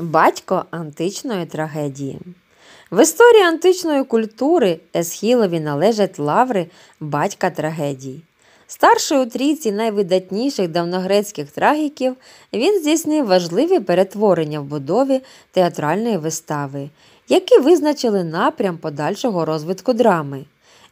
батько античної трагедії. В історії античної культури Есхілові належать лаври батька трагедії. Старший у трійці найвидатніших давногрецьких трагіків, він здійснив важливі перетворення в будові театральної вистави, які визначили напрям подальшого розвитку драми.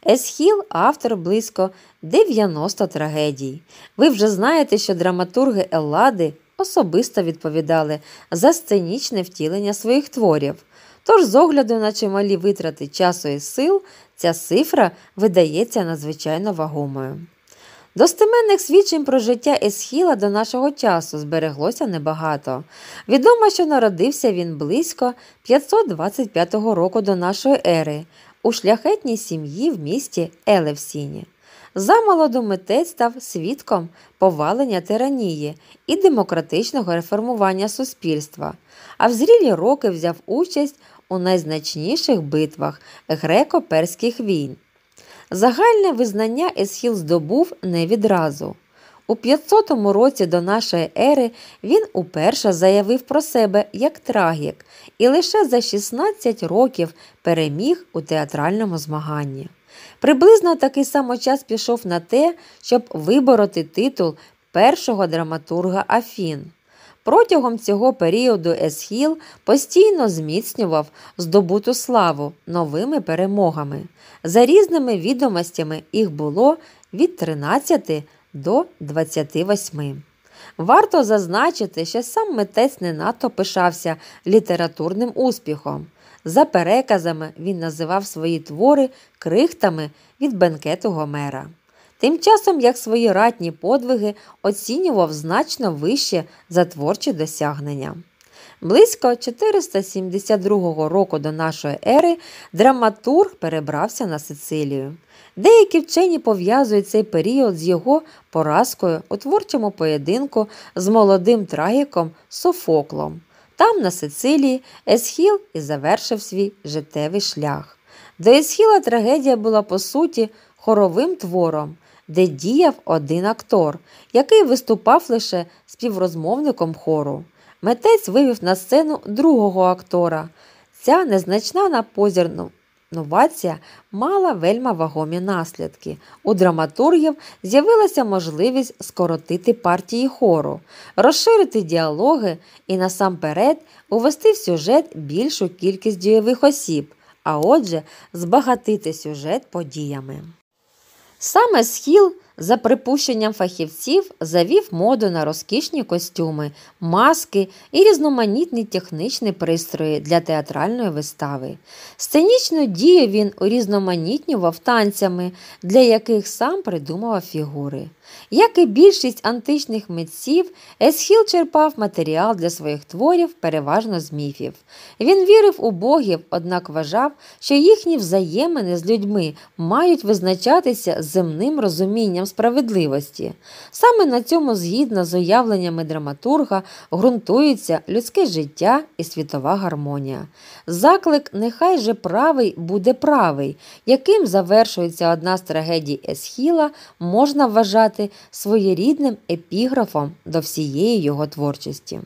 Есхіл автор близько 90 трагедій. Ви вже знаєте, що драматурги Еллади особисто відповідали за сценічне втілення своїх творів. Тож, з огляду на чималі витрати часу і сил, ця цифра видається надзвичайно вагомою. Достеменних свідчень про життя Есхіла до нашого часу збереглося небагато. Відомо, що народився він близько 525 року до нашої ери у шляхетній сім'ї в місті Елевсіні. Замолоду митець став свідком повалення тиранії і демократичного реформування суспільства, а в зрілі роки взяв участь у найзначніших битвах греко-перських війн. Загальне визнання Есхіл здобув не відразу. У 500 році до нашої ери він уперше заявив про себе як трагік і лише за 16 років переміг у театральному змаганні. Приблизно такий самий час пішов на те, щоб вибороти титул першого драматурга Афін. Протягом цього періоду Есхіл постійно зміцнював здобуту славу новими перемогами. За різними відомостями їх було від 13 до 28. Варто зазначити, що сам митець не надто пишався літературним успіхом. За переказами він називав свої твори крихтами від бенкету Гомера. Тим часом як свої ратні подвиги оцінював значно вище за творчі досягнення. Близько 472 року до нашої ери драматург перебрався на Сицилію. Деякі вчені пов'язують цей період з його поразкою у творчому поєдинку з молодим трагіком Софоклом. Там, на Сицилії, Есхіл і завершив свій життєвий шлях. До Есхіла трагедія була по суті хоровим твором, де діяв один актор, який виступав лише співрозмовником хору. Митець вивів на сцену другого актора. Ця незначна на позірну Новація мала вельма вагомі наслідки. У драматургів з'явилася можливість скоротити партії хору, розширити діалоги і насамперед увести в сюжет більшу кількість дієвих осіб, а отже, збагатити сюжет подіями. Саме схіл за припущенням фахівців завів моду на розкішні костюми, маски і різноманітні технічні пристрої для театральної вистави. Сценічну дію він урізноманітнював танцями, для яких сам придумував фігури. Як і більшість античних митців, Есхіл черпав матеріал для своїх творів, переважно з міфів. Він вірив у богів, однак вважав, що їхні взаємини з людьми мають визначатися земним розумінням справедливості. Саме на цьому, згідно з уявленнями драматурга, ґрунтується людське життя і світова гармонія. Заклик нехай же правий буде правий, яким завершується одна з трагедій Есхіла, можна вважати своєрідним епіграфом до всієї його творчості.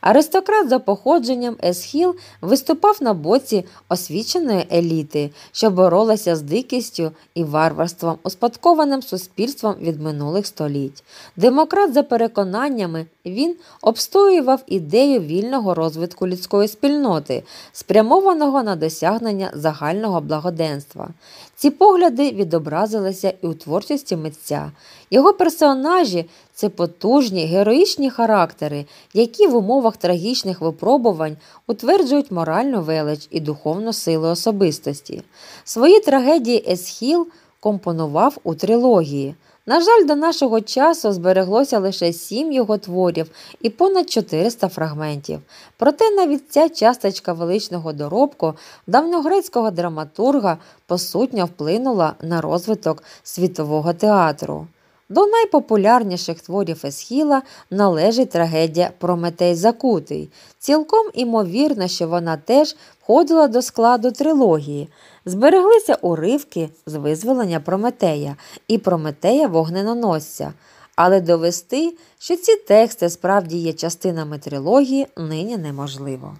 Аристократ за походженням Есхіл виступав на боці освіченої еліти, що боролася з дикістю і варварством, успадкованим суспільством від минулих століть. Демократ, за переконаннями, він обстоював ідею вільного розвитку людської спільноти, спрямованого на досягнення загального благоденства. Ці погляди відобразилися і у творчості митця. Його персонажі це потужні героїчні характери, які в умовах умовах трагічних випробувань утверджують моральну велич і духовну силу особистості. Свої трагедії Есхіл компонував у трилогії. На жаль, до нашого часу збереглося лише сім його творів і понад 400 фрагментів. Проте навіть ця часточка величного доробку давньогрецького драматурга посутньо вплинула на розвиток світового театру. До найпопулярніших творів Есхіла належить трагедія Прометей Закутий. Цілком імовірно, що вона теж входила до складу трилогії. Збереглися уривки з визволення Прометея і Прометея вогненоносця. Але довести, що ці тексти справді є частинами трилогії, нині неможливо.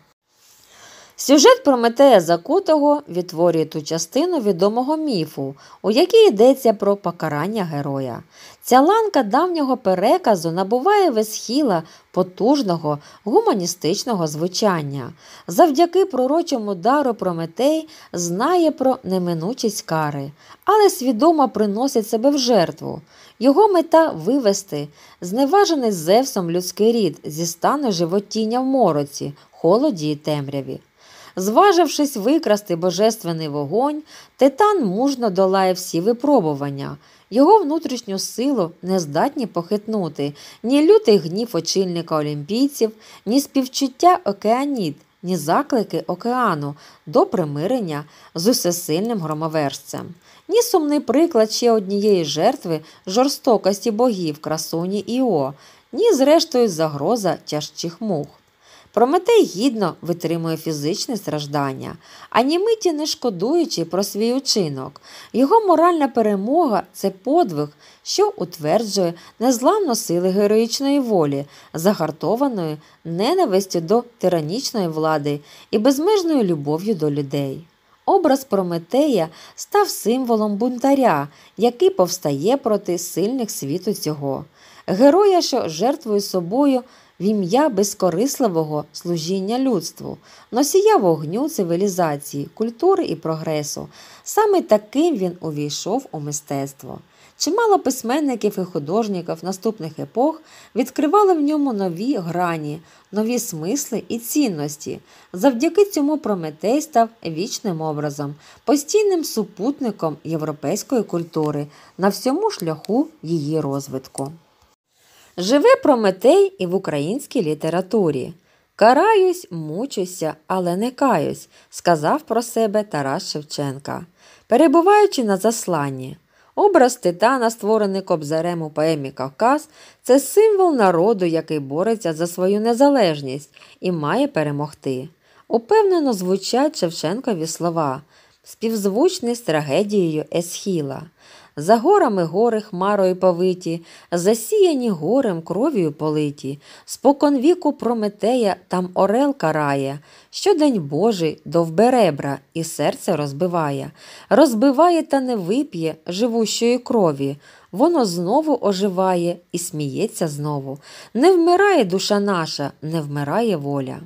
Сюжет Прометея Закутого відтворює ту частину відомого міфу, у якій йдеться про покарання героя. Ця ланка давнього переказу набуває весхіла потужного гуманістичного звучання. Завдяки пророчому дару Прометей знає про неминучість кари, але свідомо приносить себе в жертву. Його мета вивести, зневажений Зевсом людський рід зі стану животіння в мороці, холоді і темряві. Зважившись викрасти божественний вогонь, титан мужно долає всі випробування, його внутрішню силу не здатні похитнути ні лютий гнів очільника олімпійців, ні співчуття океаніт, ні заклики океану до примирення з усесильним громоверцем, ні сумний приклад ще однієї жертви жорстокості богів красуні Іо, ні, зрештою, загроза тяжчих мух. Прометей гідно витримує фізичне страждання, а німиті не шкодуючи про свій учинок. Його моральна перемога це подвиг, що утверджує незламну сили героїчної волі, загартованої ненавистю до тиранічної влади і безмежною любов'ю до людей. Образ Прометея став символом бунтаря, який повстає проти сильних світу цього, героя, що жертвує собою в ім'я безкорисливого служіння людству, носія вогню цивілізації, культури і прогресу. Саме таким він увійшов у мистецтво. Чимало письменників і художників наступних епох відкривали в ньому нові грані, нові смисли і цінності. Завдяки цьому Прометей став вічним образом, постійним супутником європейської культури на всьому шляху її розвитку. Живе Прометей і в українській літературі. Караюсь, мучуся, але не каюсь, сказав про себе Тарас Шевченка, перебуваючи на засланні. Образ титана, створений кобзарем у поемі Кавказ, це символ народу, який бореться за свою незалежність і має перемогти. Упевнено звучать Шевченкові слова, співзвучні з трагедією Есхіла. За горами гори хмарою повиті, засіяні горем кров'ю политі, спокон віку Прометея там орел карає, щодень Божий довбе ребра і серце розбиває, розбиває та не вип'є живущої крові воно знову оживає і сміється знову. Не вмирає душа наша, не вмирає воля.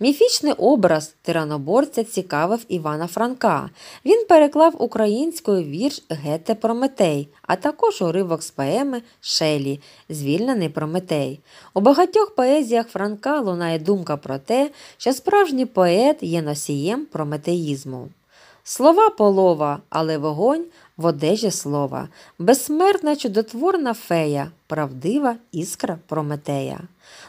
Міфічний образ тираноборця цікавив Івана Франка. Він переклав українською вірш Гете Прометей, а також уривок з поеми Шелі, звільнений Прометей. У багатьох поезіях Франка лунає думка про те, що справжній поет є носієм прометеїзму. Слова полова, але вогонь, в одежі слова, безсмертна чудотворна фея, правдива іскра Прометея.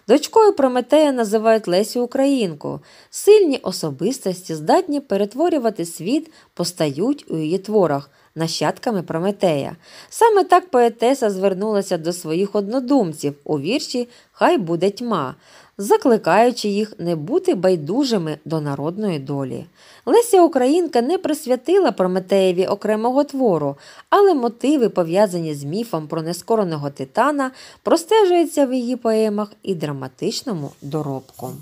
Дочкою Прометея називають Лесю Українку. Сильні особистості здатні перетворювати світ, постають у її творах. Нащадками Прометея. Саме так поетеса звернулася до своїх однодумців у вірші Хай буде тьма, закликаючи їх не бути байдужими до народної долі. Леся Українка не присвятила Прометеєві окремого твору скоро, але мотиви, пов'язані з міфом про нескореного титана, простежуються в її поемах і драматичному доробку.